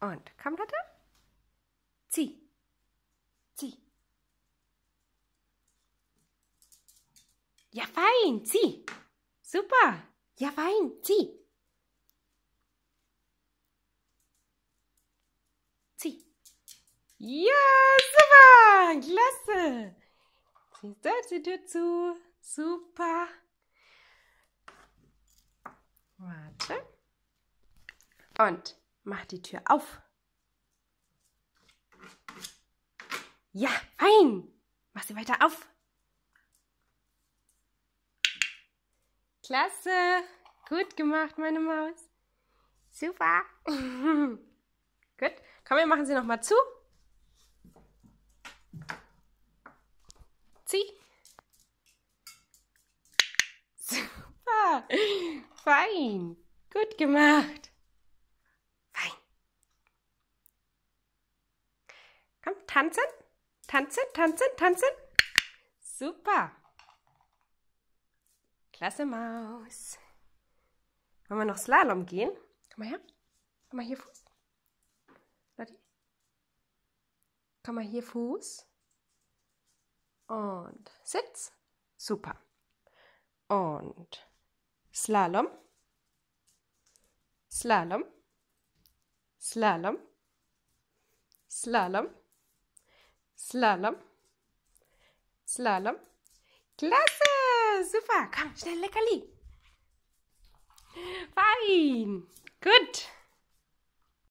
Und komm, Lotte. Zieh. Zieh. Ja, fein. Zieh. Super. Ja, fein. Zieh. Zieh. Ja, super. Klasse. Ziehst du die Tür zu. Super. Warte. Und Mach die Tür auf. Ja, fein. Mach sie weiter auf. Klasse. Gut gemacht, meine Maus. Super. Gut. Komm, wir machen sie nochmal zu. Zieh. Super. Fein. Gut gemacht. Komm, tanzen, tanzen, tanzen, tanzen. Super. Klasse Maus. Wollen wir noch Slalom gehen? Komm mal her. Komm mal hier Fuß. Lottie. Komm mal hier Fuß. Und Sitz. Super. Und Slalom. Slalom. Slalom. Slalom. Slalom. Slalom. Klasse! Super! Komm, schnell Leckerli! Fein! Gut!